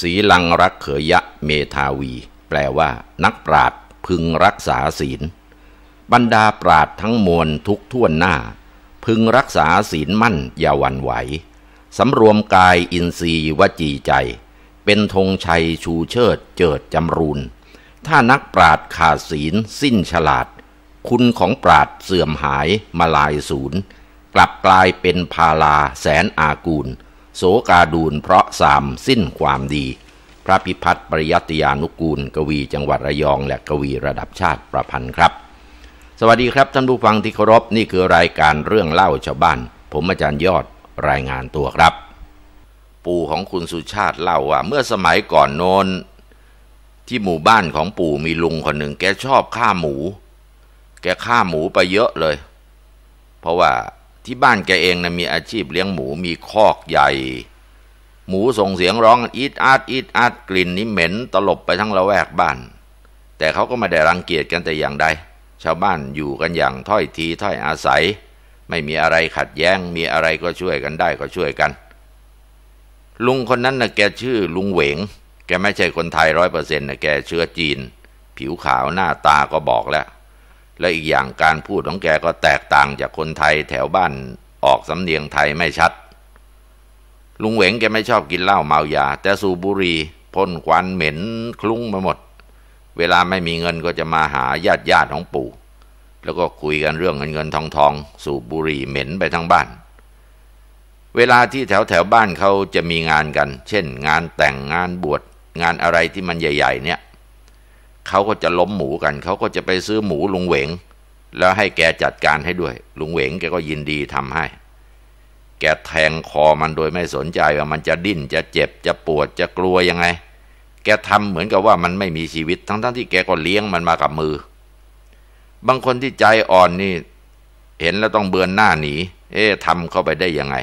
ศีลังรักเขยะเมทาวี แปลว่า นักปราดพึงรักษาศีล บรรดาปราดทั้งมวลทุกท่วนหน้า พึงรักษาศีลมั่นอย่าวันไหว สำรวมกายอินทรีย์วจีใจ เป็นธงชัยชูเชิดเจิดจำรูน ถ้านักปราดขาดศีลสิ้นฉลาด คุณของปราดเสื่อมหายมาลายศูนย์กลับกลายเป็นพาลาแสนอากูลโสกาดูลเพราะสาม สิ้นความดี พระพิพัฒน์ปริยัติยานุกูล กวีจังหวัดระยองและกวีระดับชาติประพันธ์ครับ สวัสดีครับท่านผู้ฟังที่เคารพนี่คือรายการเรื่องเล่าชาวบ้าน ผมอาจารย์ยอดรายงานตัวครับ ปู่ของคุณสุชาติเล่าว่าเมื่อสมัยก่อนโน้นที่หมู่บ้านของปู่มีลุงคนหนึ่งแกชอบฆ่าหมู แกฆ่าหมูไปเยอะเลย เพราะว่าที่บ้านแกเองนะมีอาชีพเลี้ยงหมูมีคอกใหญ่ หมูส่งเสียงร้อง อีดอาดอีดอาดกลิ่นนี้เหม็นตลบไปทั้งละแวกบ้าน แต่เขาก็ไม่ได้รังเกียจกันแต่อย่างใดชาวบ้านอยู่กันอย่างถ้อยทีถ้อยอาศัย ไม่มีอะไรขัดแย้งมีอะไรก็ช่วยกันได้ก็ช่วยกัน ลุงคนนั้นนะแกชื่อลุงเหวง แกไม่ใช่คนไทยร้อยเปอร์เซ็นต์นะแกเชื้อจีน ผิวขาวหน้าตาก็บอกแล้วและอีกอย่างการพูดของแกก็แตกต่างจากคนไทยแถวบ้านออกสำเนียงไทยไม่ชัด ลุงเหวงแกไม่ชอบกินเหล้าเมายาแต่สูบุรีพ่นควันเหม็นคลุ้งมาหมด เวลาไม่มีเงินก็จะมาหาญาติญาติของปู่แล้วก็คุยกันเรื่องเงินเงินทองทองสูบุรีเหม็นไปทั้งบ้าน เวลาที่แถวแถวบ้านเขาจะมีงานกัน เช่นงานแต่งงานบวชงานอะไรที่มันใหญ่ ๆ เนี่ยเขาก็จะล้มหมูกัน เขาก็จะไปซื้อหมูลุงเหวง แล้วให้แกจัดการให้ด้วย ลุงเหวงแกก็ยินดีทำให้ แกแทงคอมันโดยไม่สนใจว่ามันจะดิ้นจะเจ็บจะปวดจะกลัวยังไง แกทำเหมือนกับว่ามันไม่มีชีวิต ทั้งๆทที่แกก็เลี้ยงมันมากับมือ บางคนที่ใจอ่อนนี่ เห็นแล้วต้องเบือนหน้าหนี เอ๊ะทำเข้าไปได้ยังไง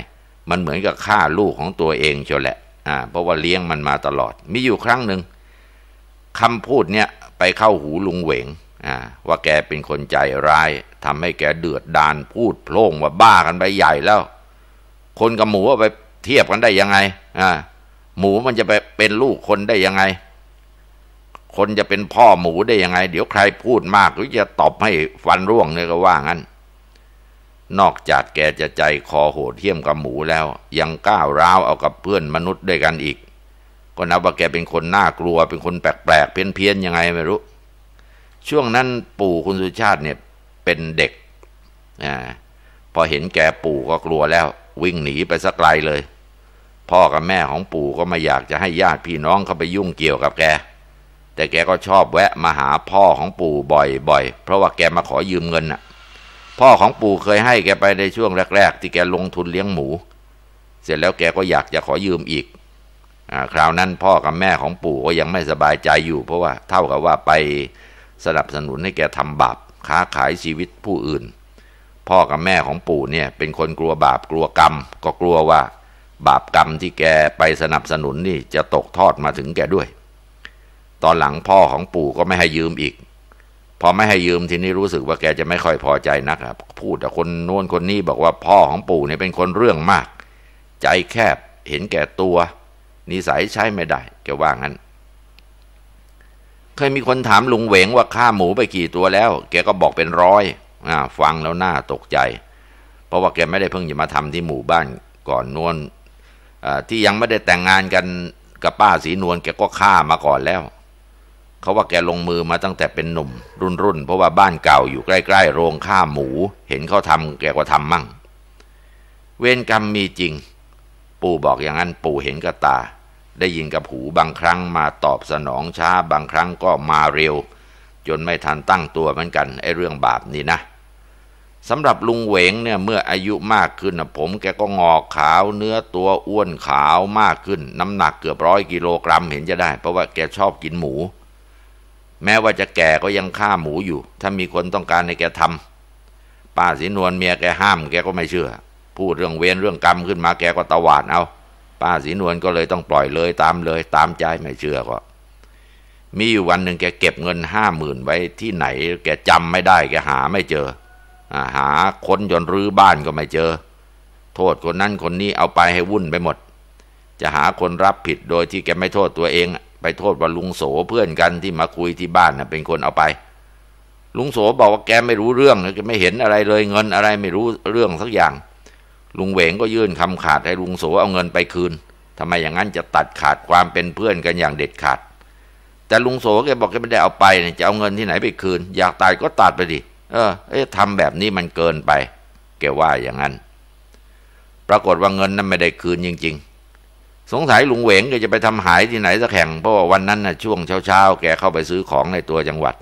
มันเหมือนกับฆ่าลูกของตัวเองเชียวแหละ อ่า เพราะว่าเลี้ยงมันมาตลอด มีอยู่ครั้งหนึ่งคำพูดเนี่ยไปเข้าหูลุงเหวงว่าแกเป็นคนใจร้ายทำให้แกเดือดดานพูดโพล่งว่าบ้ากันไปใหญ่แล้วคนกับหมูไปเทียบกันได้ยังไงหมูมันจะไปเป็นลูกคนได้ยังไง คนจะเป็นพ่อหมูได้ยังไง เดี๋ยวใครพูดมากก็จะตอบให้ฟันร่วงเนี่ยก็ว่างั้น นอกจากแกจะใจคอโหดเที่ยมกับหมูแล้ว ยังก้าวร้าวเอากับเพื่อนมนุษย์ด้วยกันอีกก็นับว่าแกเป็นคนน่ากลัวเป็นคนแปลกๆเพี้ยนๆยังไงไม่รู้ ช่วงนั้นปู่คุณสุชาติเนี่ยเป็นเด็กอ่าพอเห็นแกปู่ก็กลัวแล้ววิ่งหนีไปสักไกลเลย พ่อกับแม่ของปู่ก็ไม่อยากจะให้ญาติพี่น้องเข้าไปยุ่งเกี่ยวกับแก แต่แกก็ชอบแวะมาหาพ่อของปู่บ่อยๆเพราะว่าแกมาขอยืมเงินน่ะ พ่อของปู่เคยให้แกไปในช่วงแรก ๆ ที่แกลงทุนเลี้ยงหมู เสร็จแล้วแกก็อยากจะขอยืมอีกคราวนั้นพ่อกับแม่ของปู่ก็ยังไม่สบายใจอยู่ เพราะว่าเท่ากับว่าไปสนับสนุนให้แกทำบาปค้าขายชีวิตผู้อื่น พ่อกับแม่ของปู่เนี่ยเป็นคนกลัวบาปกลัวกรรม ก็กลัวว่า บาปกรรมที่แกไปสนับสนุนนี่จะตกทอดมาถึงแกด้วย ตอนหลังพ่อของปู่ก็ไม่ให้ยืมอีก พอไม่ให้ยืมทีนี้รู้สึกว่าแกจะไม่ค่อยพอใจนักครับพูดแต่คนโน้นคนนี้บอกว่าพ่อของปู่เนี่ยเป็นคนเรื่องมาก ใจแคบเห็นแก่ตัวนิสัยใช้ไม่ได้ แกว่างั้น เคยมีคนถามลุงเหวงว่าฆ่าหมูไปกี่ตัวแล้ว แกก็บอกเป็นร้อยอฟังแล้วหน้าตกใจ เพราะว่าแกไม่ได้เพิ่งจะมาทำที่หมู่บ้านก่อนนวลที่ยังไม่ได้แต่งงานกันกับป้าสีนวลแกก็ฆ่ามาก่อนแล้ว เขาว่าแกลงมือมาตั้งแต่เป็นหนุ่ม รุ่นรุ่น เพราะว่าบ้านเก่าอยู่ใกล้ ๆ โรงฆ่าหมู เห็นเขาทำแกก็ทำมั่ง เวรกรรมมีจริงปู่บอกอย่างนั้นปู่เห็นกับตา ได้ยินกับหูบางครั้งมาตอบสนองช้าบางครั้งก็มาเร็ว จนไม่ทันตั้งตัวเหมือนกันไอ้เรื่องบาปนี่นะสำหรับลุงเหวงเนี่ยเมื่ออายุมากขึ้นผมแกก็งอกขาวเนื้อตัวอ้วนขาวมากขึ้น น้ำหนักเกือบร้อยกิโลกรัมเห็นจะได้ เพราะว่าแกชอบกินหมู แม้ว่าจะแก่ก็ยังฆ่าหมูอยู่ ถ้ามีคนต้องการให้แกทำป้าสินวลเมียแกห้าม แกก็ไม่เชื่อพูดเรื่องเวรเรื่องกรรมขึ้นมาแกก็ตวาดเอา ป้าสีนวลก็เลยต้องปล่อยเลยตามเลยตามใจไม่เชื่อก็ มีอยู่วันหนึ่งแกเก็บเงินห้าหมื่นไว้ที่ไหน แกจำไม่ได้แกหาไม่เจอ หาค้นจนรื้อบ้านก็ไม่เจอ โทษคนนั้นคนนี้เอาไปให้วุ่นไปหมด จะหาคนรับผิดโดยที่แกไม่โทษตัวเอง ไปโทษว่าลุงโสเพื่อนกันที่มาคุยที่บ้านนะเป็นคนเอาไป ลุงโสบอกว่าแกไม่รู้เรื่องแกไม่เห็นอะไรเลยเงินอะไรไม่รู้เรื่องสักอย่างลุงเหวงก็ยื่นคำขาดให้ลุงโสเอาเงินไปคืน ทำไมอย่างนั้นจะตัดขาดความเป็นเพื่อนกันอย่างเด็ดขาด แต่ลุงโสแกบอกแกไม่ได้เอาไปเนี่ย จะเอาเงินที่ไหนไปคืน อยากตายก็ตัดไปดิ เออเอ๊ะทำแบบนี้มันเกินไป แกว่าอย่างนั้น ปรากฏว่าเงินนั้นไม่ได้คืนจริง ๆ สงสัยลุงเหวงแกจะไปทำหายที่ไหนสักแห่ง เพราะว่าวันนั้นนะ่ะช่วงเช้าๆ แกเข้าไปซื้อของในตัวจังหวัด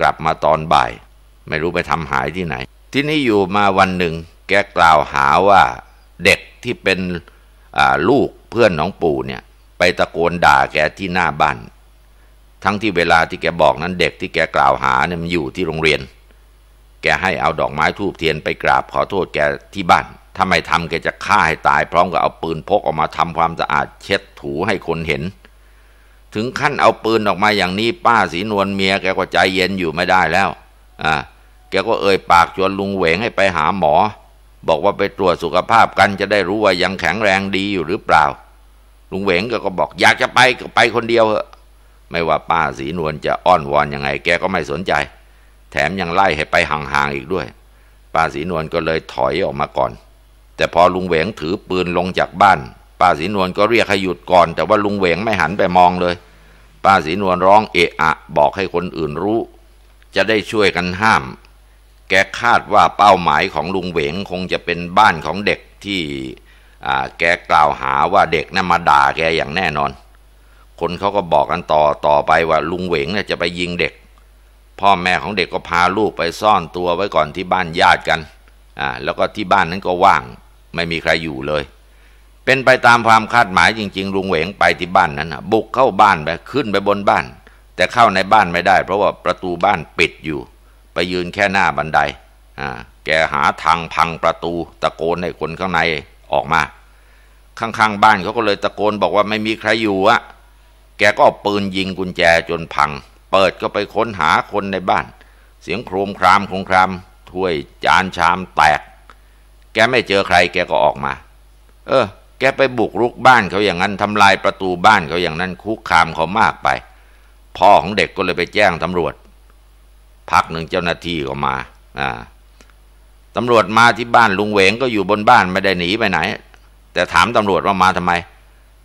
กลับมาตอนบ่าย ไม่รู้ไปทำหายที่ไหน ที่นี่อยู่มาวันหนึ่งแกกล่าวหาว่าเด็กที่เป็นลูกเพื่อนน้องปู่เนี่ย ไปตะโกนด่าแกที่หน้าบ้าน ทั้งที่เวลาที่แกบอกนั้นเด็กที่แกกล่าวหาเนี่ยมันอยู่ที่โรงเรียน แกให้เอาดอกไม้ทูบเทียนไปกราบขอโทษแกที่บ้านถ้าไม่ทำแกจะฆ่าให้ตายพร้อมกับเอาปืนพกออกมาทำความสะอาดเช็ดถูให้คนเห็น ถึงขั้นเอาปืนออกมาอย่างนี้ป้าสีนวลเมีย แกก็ใจเย็นอยู่ไม่ได้แล้วอ่าแกก็เอ่ยปากชวนลุงเหวงให้ไปหาหมอบอกว่าไปตรวจสุขภาพกันจะได้รู้ว่ายังแข็งแรงดีอยู่หรือเปล่า ลุงเหวงก็ก็บอกอยากจะไปก็ไปคนเดียวเหอะ ไม่ว่าป้าสีนวลจะอ้อนวอนยังไงแกก็ไม่สนใจ แถมยังไล่ให้ไปห่างๆอีกด้วยป้าสีนวลก็เลยถอยออกมาก่อน แต่พอลุงเหวงถือปืนลงจากบ้านป้าสีนวลก็เรียกให้หยุดก่อนแต่ว่าลุงเหวงไม่หันไปมองเลย ป้าสีนวลร้องเอะ อะ บอกให้คนอื่นรู้ จะได้ช่วยกันห้ามแกคาดว่าเป้าหมายของลุงเหวงคงจะเป็นบ้านของเด็กที่แกกล่าวหาว่าเด็กนั่นมาด่าแกอย่างแน่นอน คนเขาก็บอกกันต่อต่อไปว่าลุงเหวงเนี่ยจะไปยิงเด็ก พ่อแม่ของเด็กก็พาลูกไปซ่อนตัวไว้ก่อนที่บ้านญาติกันอ่าแล้วก็ที่บ้านนั้นก็ว่าง ไม่มีใครอยู่เลย เป็นไปตามความคาดหมายจริง ๆ ลุงเหวงไปที่บ้านนั้นบุกเข้าบ้านไปขึ้นไปบนบ้าน แต่เข้าในบ้านไม่ได้ เพราะว่าประตูบ้านปิดอยู่ไปยืนแค่หน้าบันได แกหาทางพังประตู ตะโกนให้คนข้างในออกมา ข้างๆ บ้านเขาก็เลยตะโกนบอกว่าไม่มีใครอยู่อะแกก็เอาปืนยิงกุญแจจนพัง เปิดก็ไปค้นหาคนในบ้าน เสียงโครมครามโครมครามถ้วยจานชามแตก แกไม่เจอใคร แกก็ออกมา เออ แกไปบุกรุกบ้านเขาอย่างนั้นทำลายประตูบ้านเขาอย่างนั้นคุกคามเขามากไป พ่อของเด็กก็เลยไปแจ้งตำรวจพักหนึ่งเจ้าหน้าที่ก็มาอ่าตำรวจมาที่บ้านลุงเหวงก็อยู่บนบ้านไม่ได้หนีไปไหน แต่ถามตำรวจว่ามาทำไม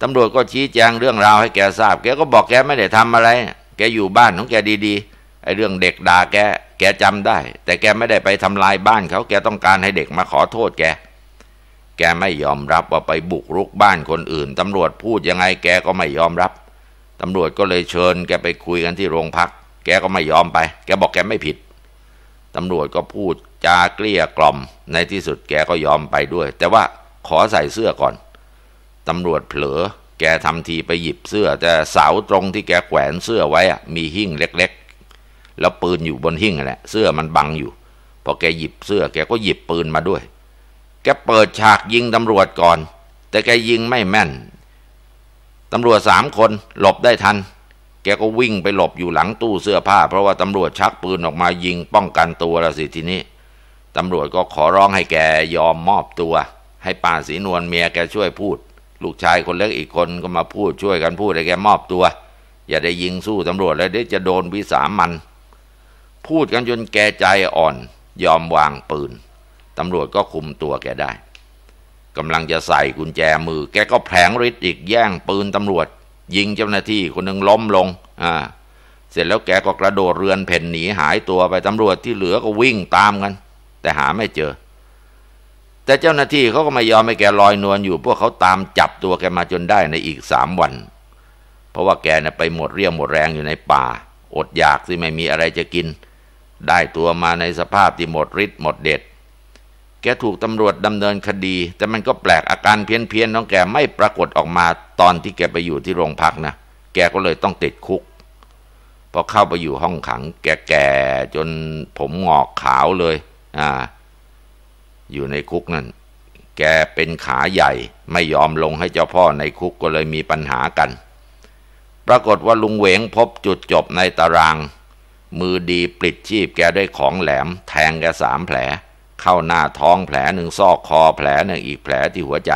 ตำรวจก็ชี้แจงเรื่องราวให้แกทราบ แกก็บอกแกไม่ได้ทำอะไร แกอยู่บ้านของแกดีๆไอ้เรื่องเด็กด่าแก แกจำได้ แต่แกไม่ได้ไปทำลายบ้านเขา แกต้องการให้เด็กมาขอโทษ แกแกไม่ยอมรับว่าไปบุกรุกบ้านคนอื่นตำรวจพูดยังไงแกก็ไม่ยอมรับตำรวจก็เลยเชิญ แกไปคุยกันที่โรงพักแกก็ไม่ยอมไป แกบอกแกไม่ผิด ตำรวจก็พูดจาเกลี้ยกล่อม ในที่สุดแกก็ยอมไปด้วย แต่ว่าขอใส่เสื้อก่อน ตำรวจเผลอ แกทำทีไปหยิบเสื้อ แต่เสาตรงที่แกแขวนเสื้อไว้มีหิ้งเล็กๆ แล้วปืนอยู่บนหิ้งแหละ เสื้อมันบังอยู่ พอแกหยิบเสื้อ แกก็หยิบปืนมาด้วย แกเปิดฉากยิงตำรวจก่อน แต่แกยิงไม่แม่น ตำรวจสามคนหลบได้ทันแกก็วิ่งไปหลบอยู่หลังตู้เสื้อผ้าเพราะว่าตำรวจชักปืนออกมายิงป้องกันตัวละสิทีนี้ ตำรวจก็ขอร้องให้แกยอมมอบตัว ให้ป่าสีนวลเมียแกช่วยพูด ลูกชายคนเล็กอีกคนก็มาพูดช่วยกันพูดให้แกมอบตัว อย่าได้ยิงสู้ตำรวจแล้วเดี๋ยวจะโดนวิสามัน พูดกันจนแกใจอ่อนยอมวางปืนตำรวจก็คุมตัวแกได้กำลังจะใส่กุญแจมือ แกก็แผลงฤทธิ์อีกแย่งปืนตำรวจยิงเจ้าหน้าที่คนหนึ่งล้มลงอ่าเสร็จแล้วแกก็กระโดดเรือนเพ่นหนีหายตัวไปตำรวจที่เหลือก็วิ่งตามกัน แต่หาไม่เจอ แต่เจ้าหน้าที่เขาก็ไม่ยอมให้แกลอยนวลอยู่ พวกเขาตามจับตัวแกมาจนได้ในอีกสามวัน เพราะว่าแกน่ะไปหมดเรี่ยวหมดแรงอยู่ในป่า อดอยากี่ไม่มีอะไรจะกินได้ตัวมาในสภาพที่หมดฤทธิ์หมดเด็ดแกถูกตำรวจดำเนินคดีแต่มันก็แปลกอาการเพี้ยนเพียนน้องแกไม่ปรากฏออกมาตอนที่แกไปอยู่ที่โรงพักนะแกก็เลยต้องติดคุกพอเข้าไปอยู่ห้องขัง แก่กจนผมงอกขาวเลย อ่า อยู่ในคุกนั่นแกเป็นขาใหญ่ไม่ยอมลงให้เจ้าพ่อในคุกก็เลยมีปัญหากัน ปรากฏว่าลุงเหวงพบจุดจบในตาราง มือดีปลิดชีพ แกด้วยของแหลมแทงแกสามแผลเข้าหน้าท้องแผลหนึ่งซอกคอแผลหนึ่งอีกแผลที่หัวใจ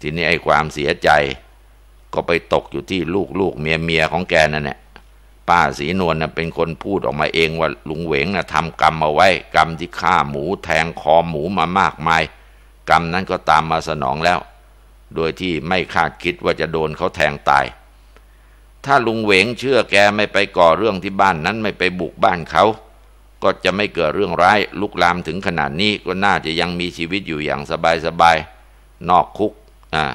ทีนี้ไอ้ความเสียใจ ก็ไปตกอยู่ที่ลูกลูกเมียเมียของแกนั่นแหละป้าสีนวลน่ะเป็นคนพูดออกมาเองว่า ลุงเหวงน่ะทำกรรมมาไว้ กรรมที่ฆ่าหมูแทงคอหมูมามากมาย กรรมนั้นก็ตามมาสนองแล้ว โดยที่ไม่คาดคิดว่าจะโดนเขาแทงตาย ถ้าลุงเหวงเชื่อแกไม่ไปก่อเรื่องที่บ้านนั้นไม่ไปบุกบ้านเขาก็จะไม่เกิดเรื่องร้ายลุกลามถึงขนาดนี้ก็น่าจะยังมีชีวิตอยู่อย่างสบายๆนอกคุกอ่า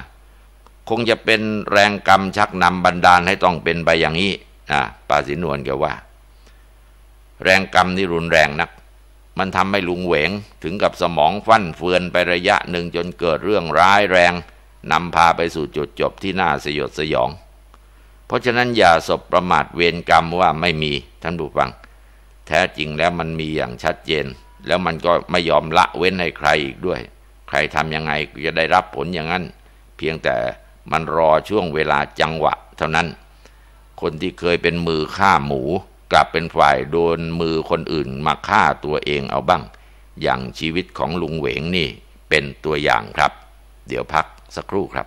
คงจะเป็นแรงกรรมชักนำบันดาลให้ต้องเป็นไปอย่างนี้อ่าปาสินวนแกว่า แรงกรรมนี่รุนแรงนัก มันทำให้ลุงเหวงถึงกับสมองฟั่นเฟือนไประยะหนึ่งจนเกิดเรื่องร้ายแรงนำพาไปสู่จุดจบที่น่าสยดสยอง เพราะฉะนั้นอย่าสบประมาทเวรกรรมว่าไม่มีท่านผู้ฟังแท้จริงแล้วมันมีอย่างชัดเจน แล้วมันก็ไม่ยอมละเว้นให้ใครอีกด้วย ใครทำยังไงจะ ได้รับผลอย่างนั้น เพียงแต่มันรอช่วงเวลาจังหวะ เท่านั้น คนที่เคยเป็นมือฆ่าหมู กลับเป็น ฝ่ายโดน มือคนอื่น มาฆ่าตัวเองเอาบ้าง อย่างชีวิตของ ลุงเหวงนี่ เป็นตัวอย่างครับ เดี๋ยวพักสักครู่ครับ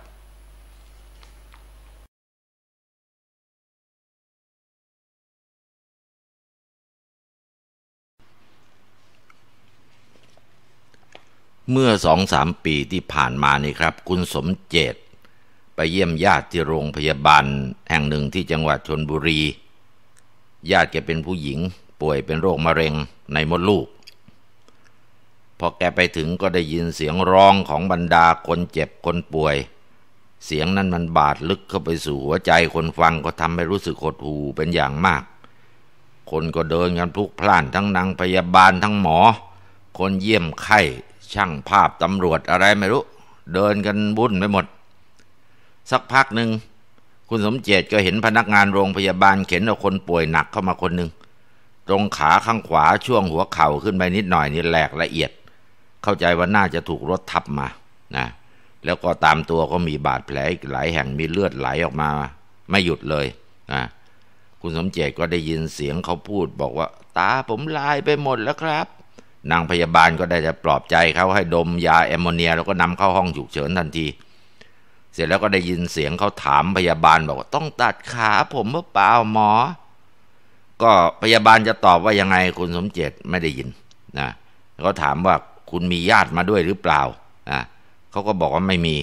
เมื่อสองสามปีที่ผ่านมานี่ครับ คุณสมเจตไปเยี่ยมญาติที่โรงพยาบาลแห่งหนึ่งที่จังหวัดชนบุรีญาติแกเป็นผู้หญิงป่วยเป็นโรคมะเร็งในมดลูก พอแกไปถึงก็ได้ยินเสียงร้องของบรรดาคนเจ็บคนป่วย เสียงนั้นมันบาดลึกเข้าไปสู่หัวใจคนฟังก็ทำให้รู้สึกหดหู่เป็นอย่างมาก คนก็เดินกันพลุกพล่านทั้งนางพยาบาลทั้งหมอ คนเยี่ยมไข้ช่างภาพตำรวจอะไรไม่รู้ เดินกันบุ่นไปหมด สักพักหนึ่ง คุณสมเจตก็เห็นพนักงานโรงพยาบาลเข็นเอาคนป่วยหนักเข้ามาคนหนึ่งตรงขาข้างขวาช่วงหัวเข่าขึ้นไปนิดหน่อยนี่แหลกละเอียด เข้าใจว่าน่าจะถูกรถทับมานะแล้วก็ตามตัวก็มีบาดแผลอีกหลายแห่งมีเลือดไหลออกมา ไม่หยุดเลยนะคุณสมเจตก็ได้ยินเสียงเขาพูด บอกว่า ตาผมลายไปหมดแล้วครับนางพยาบาลก็ได้จะปลอบใจ เขาให้ดมยาแอมโมเนีย แล้วก็นำเข้าห้องฉุกเฉินทันที เสร็จแล้วก็ได้ยินเสียงเขาถามพยาบาลบอกว่าต้องตัดขาผมหมือเปล่าหมอ ก็พยาบาลจะตอบว่ายังไงคุณสมเจตไม่ได้ยินนะเขาถามว่าคุณมีญาติมาด้วยหรือเปล่าอ่ะเขาก็บอกว่าไม่มี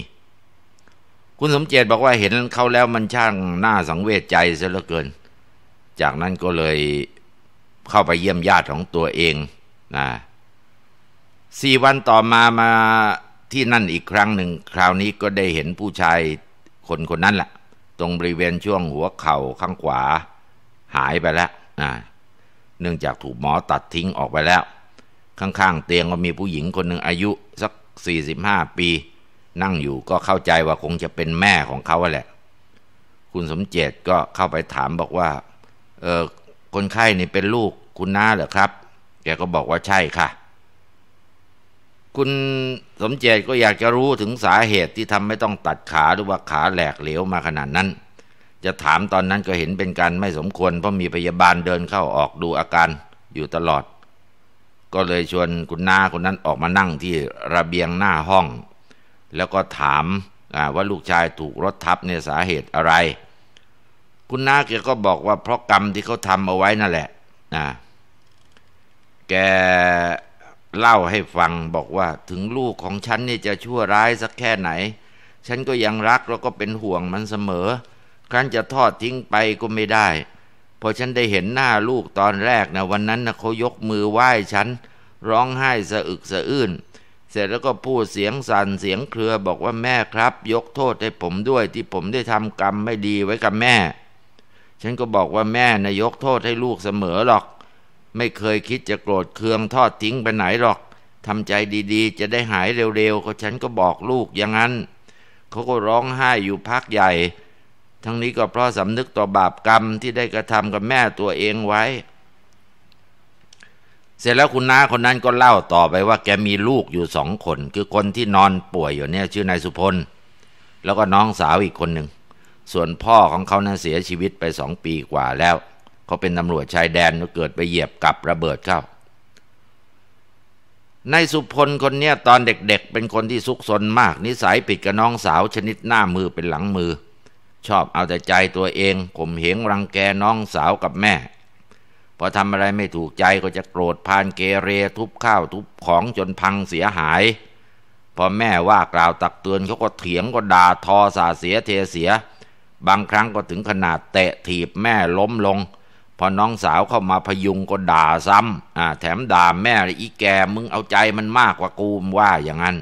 คุณสมเจตบอกว่าเห็นเขาแล้วมันช่างน่าสังเวชใจเสียเหลือเกิน จากนั้นก็เลยเข้าไปเยี่ยมญาติของตัวเองนะสี่วันต่อมามาที่นั่นอีกครั้งหนึ่งคราวนี้ก็ได้เห็นผู้ชายคนคนนั้นแหละตรงบริเวณช่วงหัว เข่าข้างขวา หายไปแล้วเนื่องจากถูกหมอตัดทิ้งออกไปแล้ว ข้าง ๆ เตียงก็มีผู้หญิงคนหนึ่งอายุ สักสสี่ิบห้าปี นั่งอยู่ก็เข้าใจว่าคงจะเป็นแม่ของเขาแหละ คุณสมเจตก็เข้าไปถามบอกว่า เออคนไข้นี่เป็นลูกคุณน้าเหรอครับแกก็บอกว่าใช่ค่ะคุณสมเจตก็อยากจะรู้ถึงสาเหตุที่ทำไม่ต้องตัดขาหรือว่าขาแหลกเหลวมาขนาดนั้น จะถามตอนนั้นก็เห็นเป็นการไม่สมควร เพราะมีพยาบาลเดินเข้าออกดูอาการอยู่ตลอด ก็เลยชวนคุณนาคนนั้นออกมานั่งที่ระเบียงหน้าห้อง แล้วก็ถามว่าลูกชายถูกรถทับเนี่ยสาเหตุอะไร คุณนาแกก็บอกว่าเพราะกรรมที่เขาทำเอาไว้นั่นแหละนะแกเล่าให้ฟังบอกว่าถึงลูกของฉันนี่จะชั่วร้ายสักแค่ไหน ฉันก็ยังรักแล้วก็เป็นห่วงมันเสมอครั้นจะทอดทิ้งไปก็ไม่ได้พอฉันได้เห็นหน้าลูกตอนแรกนะวันนั้นนะเขายกมือไหว้ฉัน ร้องไห้สะอึกสะอื้นเสร็จแล้วก็พูดเสียงสั่นเสียงเครือบอกว่าแม่ครับ ยกโทษให้ผมด้วยที่ผมได้ทำกรรมไม่ดีไว้กับแม่ ฉันก็บอกว่าแม่นะยกโทษให้ลูกเสมอหรอกไม่เคยคิดจะโกรธเคืองทอดทิ้งไปไหนหรอก ทำใจดีๆ จะได้หายเร็ว ๆ ก็ฉันก็บอกลูกอย่างนั้นเขาก็ร้องไห้อยู่พักใหญ่ ทั้งนี้ก็เพราะสำนึกต่อบาปกรรมที่ได้กระทำกับแม่ตัวเองไว้ เสร็จแล้วคุณน้าคนนั้นก็เล่าต่อไปว่า แกมีลูกอยู่สองคน คือคนที่นอนป่วยอยู่เนี่ย ชื่อนายสุพล แล้วก็น้องสาวอีกคนหนึ่งส่วนพ่อของเขานี่ยเสียชีวิตไปสองปีกว่าแล้วเขาเป็นตำรวจชายแดนเกิดไปเหยียบกับระเบิดเข้า ในสุพลคนเนี้ยตอนเด็กๆเเป็นคนที่ซุกซนมาก นิสัยปิดกับน้องสาวชนิดหน้ามือเป็นหลังมือ ชอบเอาแต่ใจตัวเองข่มเหงรังแกน้องสาวกับแม่ พอทำอะไรไม่ถูกใจก็จะโกรธพานเกเรทุบข้าวทุบของจนพังเสียหาย พอแม่ว่ากล่าวตักเตือนเขาก็เถียงก็ด่าทอสาเสียเทเสีย บางครั้งก็ถึงขนาดเตะถีบแม่ล้มลงพอน้องสาวเข้ามาพยุงก็ด่าซ้ำอ่าแถมด่าแม่อีแกมึงเอาใจมันมากกว่ากูว่าอย่างนั้น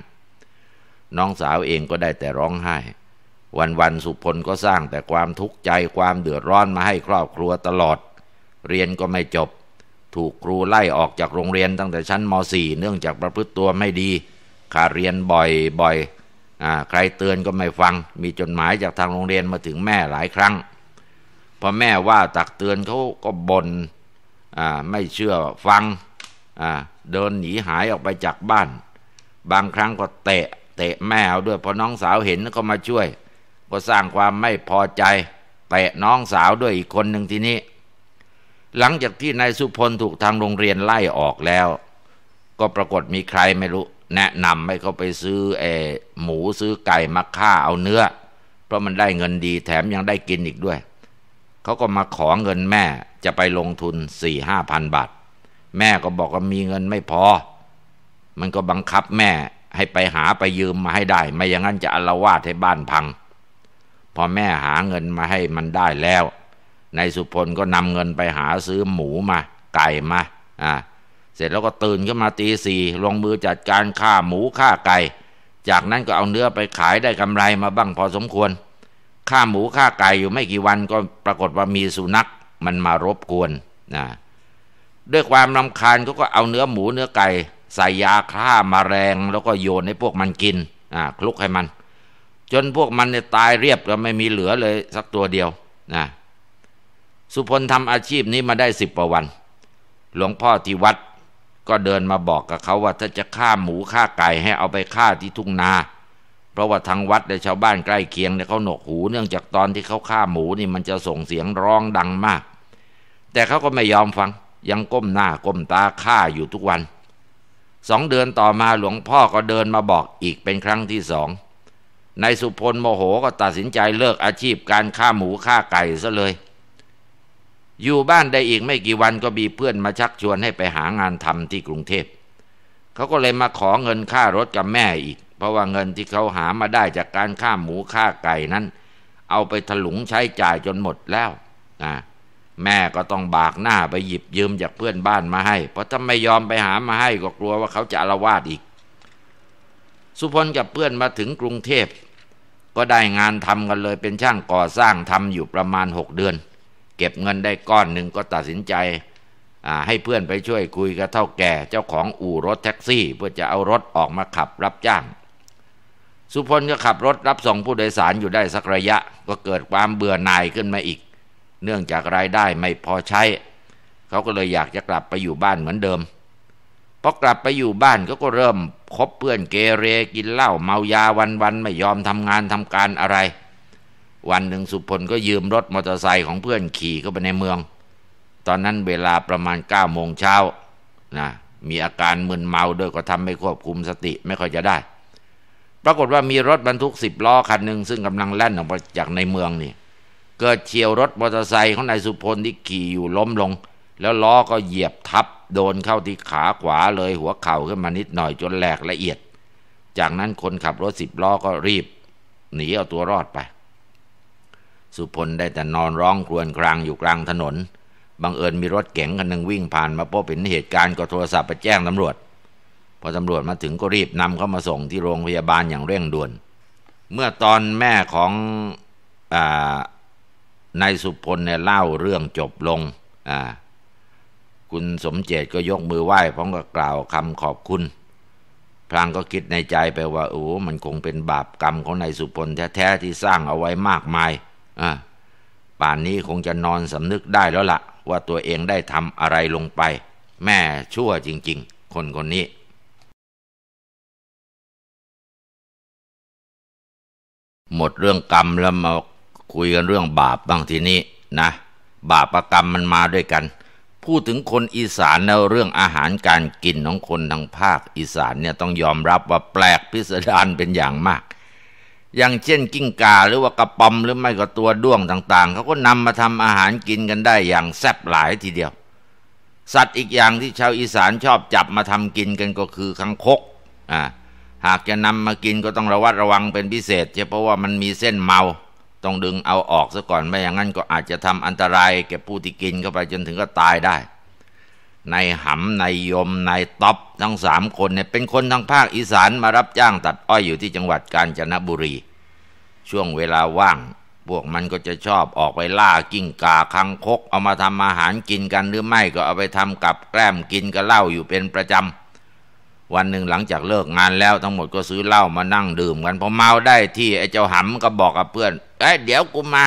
น้องสาวเองก็ได้แต่ร้องไห้ วันวันสุพลก็สร้างแต่ความทุกข์ใจความเดือดร้อนมาให้ครอบครัวตลอด เรียนก็ไม่จบ ถูกครูไล่ออกจากโรงเรียนตั้งแต่ชั้นม .4 เนื่องจากประพฤติตัวไม่ดี ขาดเรียนบ่อยบ่อยใครเตือนก็ไม่ฟัง มีจดหมายจากทางโรงเรียนมาถึงแม่หลายครั้งอแม่ว่าตักเตือนเขาก็บน่นไม่เชื่อฟังเดินหนีหายออกไปจากบ้าน บางครั้งก็เตะเตะแม่เอาด้วย พอน้องสาวเห็นก็มาช่วย ก็สร้างความไม่พอใจ เตะน้องสาวด้วยอีกคนหนึ่งทีนี้ หลังจากที่นายสุพลถูกทางโรงเรียนไล่ออกแล้ว ก็ปรากฏมีใครไม่รู้ แนะนำให้เขาไปซื้อไอหมูซื้อไก่มาฆ่าเอาเนื้อ เพราะมันได้เงินดีแถมยังได้กินอีกด้วยเขาก็มาขอเงินแม่จะไปลงทุนสี่ห้าพันบาทแม่ก็บอกว่ามีเงินไม่พอ มันก็บังคับแม่ให้ไปหาไปยืมมาให้ได้ ไม่อย่างนั้นจะอลาวาดให้บ้านพังพอแม่หาเงินมาให้มันได้แล้วนายสุพลก็นำเงินไปหาซื้อหมูมาไก่มาอ่าเสร็จแล้วก็ตื่นขึ้นมาตีสี่ลงมือจัดการฆ่าหมูฆ่าไก่จากนั้นก็เอาเนื้อไปขายได้กำไรมาบ้างพอสมควรฆ่าหมูฆ่าไก่อยู่ไม่กี่วันก็ปรากฏว่ามีสุนัขมันมารบกวนนะด้วยความรำคาญเขาก็เอาเนื้อหมูเนื้อไก่ ใส่ยาฆ่ามาแรง แล้วก็โยนให้พวกมันกินอ่าคลุกให้มัน จนพวกมันเนี่ยตายเรียบก็ไม่มีเหลือเลย สักตัวเดียวนะสุพลทำอาชีพนี้มาได้สิบกว่าวัน หลวงพ่อที่วัด ก็เดินมาบอกกับเขาว่า ถ้าจะฆ่าหมูฆ่าไก่ให้เอาไปฆ่าที่ทุ่งนาเพราะว่าทางวัดและชาวบ้านใกล้เคียงเนี่ยเขาหนกหูเนื่องจากตอนที่เขาฆ่าหมูนี่มันจะส่งเสียงร้องดังมาก แต่เขาก็ไม่ยอมฟังยังก้มหน้าก้มตาฆ่าอยู่ทุกวัน สองเดือนต่อมาหลวงพ่อก็เดินมาบอกอีกเป็นครั้งที่สองนายสุพลโมโหก็ตัดสินใจเลิกอาชีพการฆ่าหมูฆ่าไก่ซะเลย อยู่บ้านได้อีกไม่กี่วันก็มีเพื่อนมาชักชวนให้ไปหางานทำที่กรุงเทพเขาก็เลยมาขอเงินค่ารถกับแม่อีกเพราะว่าเงินที่เขาหามาได้จากการฆ่าหมูฆ่าไก่นั้น เอาไปถลุงใช้จ่ายจนหมดแล้วนะแม่ก็ต้องบากหน้าไปหยิบยืมจากเพื่อนบ้านมาให้ เพราะถ้าไม่ยอมไปหามาให้ ก็กลัวว่าเขาจะอารวาสอีก สุพลกับเพื่อนมาถึงกรุงเทพ ก็ได้งานทำกันเลยเป็นช่างก่อสร้างทำอยู่ประมาณหกเดือน เก็บเงินได้ก้อนหนึ่งก็ตัดสินใจให้เพื่อนไปช่วยคุยกับเท่าแก่เจ้าของอู่รถแท็กซี่ เพื่อจะเอารถออกมาขับรับจ้างสุพลก็ขับรถรับส่งผู้โดยสารอยู่ได้สักระยะก็เกิดความเบื่อหน่ายขึ้นมาอีก เนื่องจากรายได้ไม่พอใช้ เขาก็เลยอยากจะกลับไปอยู่บ้านเหมือนเดิม พอกลับไปอยู่บ้านก็ก็เริ่มคบเพื่อนเกเรกินเหล้าเมายาวันวันไม่ยอมทำงานทำการอะไร วันหนึ่งสุพลก็ยืมรถมอเตอร์ไซค์ของเพื่อนขี่เข้าไปในเมือง ตอนนั้นเวลาประมาณ9ก้าโมงเช้านะมีอาการมึนเมาด้วยก็ทำไม่ควบคุมสติไม่ค่อยจะได้ปรากฏว่ามีรถบรรทุกสิบล้อคันหนึ่งซึ่งกำลังแล่นออกมาจากในเมืองนี่เกิดเฉียวรถมอเตอร์ไซค์ของนายสุพลที่ขี่อยู่ล้มลง แล้วล้อก็เหยียบทับ โดนเข้าที่ขาขวาเลยหัวเข่าขึ้นมานิดหน่อยจนแหลกละเอียด จากนั้นคนขับรถสิบล้อก็รีบ หนีเอาตัวรอดไป สุพลได้แต่นอนร้องครวญครางอยู่กลางถนนบังเอิญมีรถเก๋งคันหนึ่งวิ่งผ่านมาพบเห็นเหตุการณ์ก็โทรศัพท์ไปแจ้งตำรวจพอตำรวจมาถึงก็รีบนำเขามาส่งที่โรงพยาบาลอย่างเร่งด่วน เมื่อตอนแม่ของนายสุพลเนี่ยเล่าเรื่องจบลง คุณสมเจตก็ยกมือไหว้พร้อมกับกล่าวคำขอบคุณ พลางก็คิดในใจไปว่าโอ้ มันคงเป็นบาปกรรมของนายสุพลแท้ๆ ที่สร้างเอาไว้มากมาย ป่านนี้คงจะนอนสำนึกได้แล้วละ่ะ ว่าตัวเองได้ทำอะไรลงไป แม่ชั่วจริง ๆ คนคนนี้หมดเรื่องกรรมแล้วมาคุยกันเรื่องบาปบ้างทีนี้นะ บาปประกรรมมันมาด้วยกัน พูดถึงคนอีสานแล้วเรื่องอาหารการกินของคนทางภาค อีสานเนี่ยต้องยอมรับว่าแปลกพิสดารเป็นอย่างมาก อย่างเช่นกิ้งกาหรือว่ากระปอมหรือไม่ก็ตัวด้วงต่าง ๆเขาก็นำมาทำอาหารกินกันได้อย่างแซ่บหลายทีเดียว สัตว์อีกอย่างที่ชาวอีสานชอบจับมาทำกินกันก็คือคังคก อ่าหากจะนำมากินก็ต้องระวัดระวังเป็นพิเศษเพราะว่ามันมีเส้นเมา ต้องดึงเอาออกซะก่อนไม่อย่างนั้นก็อาจจะทำอันตรายแก่ผู้ที่กินเข้าไปจนถึงก็ตายได้ ในหำในยมในต๊อบทั้งสามคนเนี่ยเป็นคนทางภาคอีสานมารับจ้างตัดอ้อยอยู่ที่จังหวัดกาญจนบุรี ช่วงเวลาว่างพวกมันก็จะชอบออกไปล่ากิ้งกาคังคกเอามาทำอาหารกินกัน หรือไม่ก็เอาไปทำกับแกล้มกินกับเหล้าอยู่เป็นประจำวันหนึ่งหลังจากเลิกงานแล้วทั้งหมดก็ซื้อเหล้ามานั่งดื่มกันพอเมาได้ที่ไอ้เจ้าหำก็บอกกับเพื่อนเอ้ยเดี๋ยวกูมา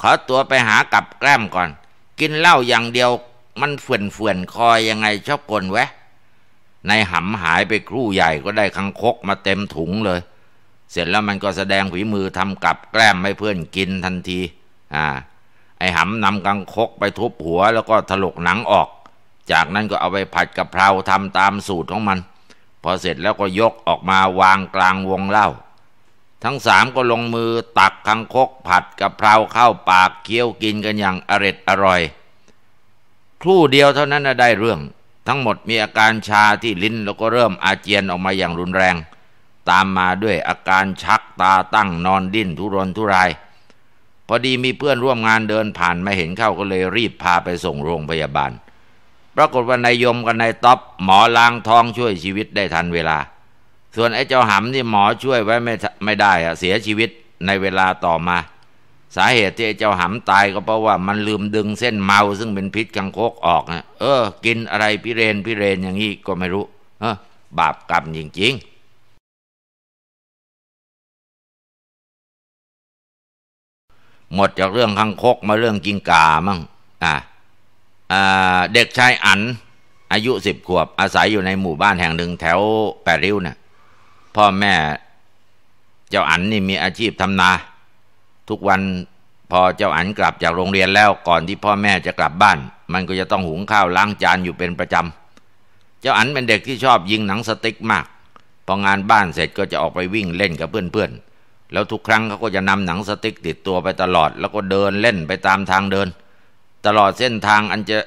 ขอตัวไปหากับแกล้มก่อน กินเหล้าอย่างเดียวมันเฟื่อนเฟื่อนคอยยังไงชอบกลนแวะนหำหายไปครู่ใหญ่ก็ได้คังคกมาเต็มถุงเลย เสร็จแล้วมันก็แสดงฝีมือทำกับแกล้มให้เพื่อนกินทันที อ่า ไอ้หำนำกังคกไปทุบหัวแล้วก็ถลกหนังออก จากนั้นก็เอาไปผัดกะเพราทำตามสูตรของมันพอเสร็จแล้วก็ยกออกมาวางกลางวงเล่า ทั้งสามก็ลงมือตักคังคกผัดกะเพราเข้าปากเคี้ยวกินกันอย่างอร็ดอร่อยครู่เดียวเท่านั้นได้เรื่อง ทั้งหมดมีอาการชาที่ลิ้นแล้วก็เริ่มอาเจียนออกมาอย่างรุนแรง ตามมาด้วยอาการชักตาตั้งนอนดิ้นทุรนทุราย พอดีมีเพื่อนร่วมงานเดินผ่านมาเห็นเข้าก็เลยรีบพาไปส่งโรงพยาบาลปรากฏว่านายยมกับนายต๊อปหมอล้างท้องช่วยชีวิตได้ทันเวลา ส่วนไอ้เจ้าหำที่หมอช่วยไว้ไม่ไม่ได้อะเสียชีวิตในเวลาต่อมา สาเหตุที่ไอ้เจ้าหำตายก็เพราะว่ามันลืมดึงเส้นเมาซึ่งเป็นพิษกังโคกออกนะเออกินอะไรพิเรนพิเรนอย่างนี้ก็ไม่รู้เออบาปกรรมจริงๆหมดจากเรื่องคังคกมาเรื่องกิงกามั่งอ่ะเด็กชายอันอายุสิบขวบอาศัยอยู่ในหมู่บ้านแห่งหนึ่งแถวแปริ้วเนะี่ยพ่อแม่เจ้าอันนี่มีอาชีพทำนา ทุกวันพอเจ้าอันกลับจากโรงเรียนแล้วก่อนที่พ่อแม่จะกลับบ้าน มันก็จะต้องหุงข้าวล้างจานอยู่เป็นประจำ เจ้าอันเป็นเด็กที่ชอบยิงหนังสติ๊กมาก พองานบ้านเสร็จก็จะออกไปวิ่งเล่นกับเพื่อนๆ แล้วทุกครั้งเขาก็จะนำหนังสติ๊กติดตัวไปตลอด แล้วก็เดินเล่นไปตามทางเดินตลอดเส้นทางอันจะ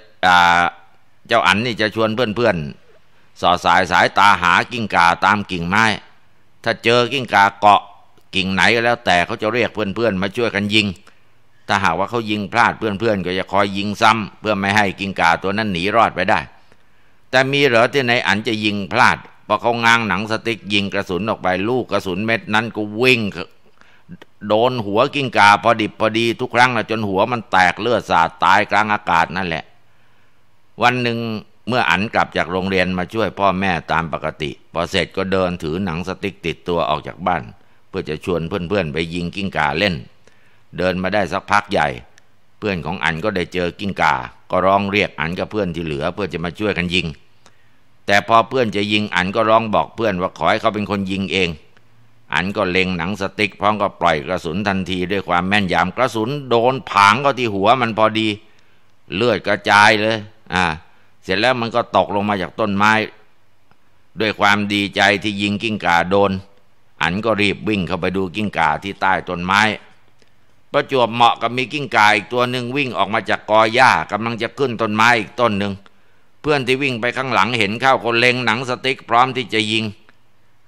เจ้าอันนี่จะชวนเพื่อนๆ สอดสายสายตาหากิ้งกาตามกิ่งไม้ ถ้าเจอกิ้งกาเกาะกิ่งไหนก็แล้วแต่เขาจะเรียกเพื่อนๆ มาช่วยกันยิง ถ้าหากว่าเขายิงพลาดเพื่อนๆ ก็จะคอยยิงซ้ำเพื่อไม่ให้กิ้งกาตัวนั้นหนีรอดไปได้ แต่มีเหรอที่ในอันจะยิงพลาดพอเขาง้างหนังสติ๊กยิงกระสุนออกไปลูกกระสุนเม็ดนั้นก็วิ่งโดนหัวกิ้งก่าพอดิบพอดีทุกครั้งนะจนหัวมันแตกเลือดสาดตายกลางอากาศนั่นแหละ วันหนึ่งเมื่ออันกลับจากโรงเรียนมาช่วยพ่อแม่ตามปกติพอเสร็จก็เดินถือหนังสติ๊กติดตัวออกจากบ้าน เพื่อจะชวนเพื่อนๆไปยิงกิ้งก่าเล่น เดินมาได้สักพักใหญ่ เพื่อนของอันก็ได้เจอกิ้งก่าก็ร้องเรียกอันกับเพื่อนที่เหลือเพื่อจะมาช่วยกันยิงแต่พอเพื่อนจะยิงอันก็ร้องบอกเพื่อนว่าขอให้เขาเป็นคนยิงเองอันก็เล็งหนังสติกพร้อมก็ปล่อยกระสุนทันทีด้วยความแม่นยำกระสุนโดนผางก็ที่หัวมันพอดี เลือดกระจายเลย อ่า เสร็จแล้วมันก็ตกลงมาจากต้นไม้ ด้วยความดีใจที่ยิงกิ้งก่าโดน อันก็รีบวิ่งเข้าไปดูกิ้งก่าที่ใต้ต้นไม้ ประจวบเหมาะกับมีกิ้งก่าอีกตัวหนึ่งวิ่งออกมาจากกอหญ้ากำลังจะขึ้นต้นไม้อีกต้นหนึ่งเพื่อนที่วิ่งไปข้างหลัง เห็นเข้าคนเล็งหนังสติกพร้อมที่จะยิง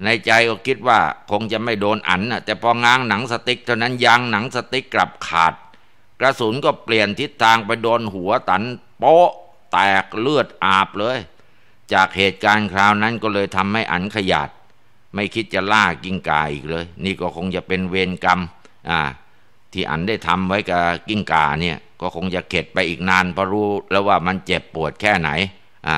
ในใจก็คิดว่าคงจะไม่โดนอันนะแต่พอง้างหนังสติ๊กเท่านั้นยางหนังสติ๊กกลับขาด กระสุนก็เปลี่ยนทิศทางไปโดนหัวตันโป๊ะแตกเลือดอาบเลย จากเหตุการณ์คราวนั้นก็เลยทำให้อันขยาดไม่คิดจะล่ากิ้งกาอีกเลย นี่ก็คงจะเป็นเวรกรรมที่อันได้ทำไว้กับกิ้งกาเนี่ย ก็คงจะเข็ดไปอีกนานเพราะรู้แล้วว่ามันเจ็บปวดแค่ไหน อ่า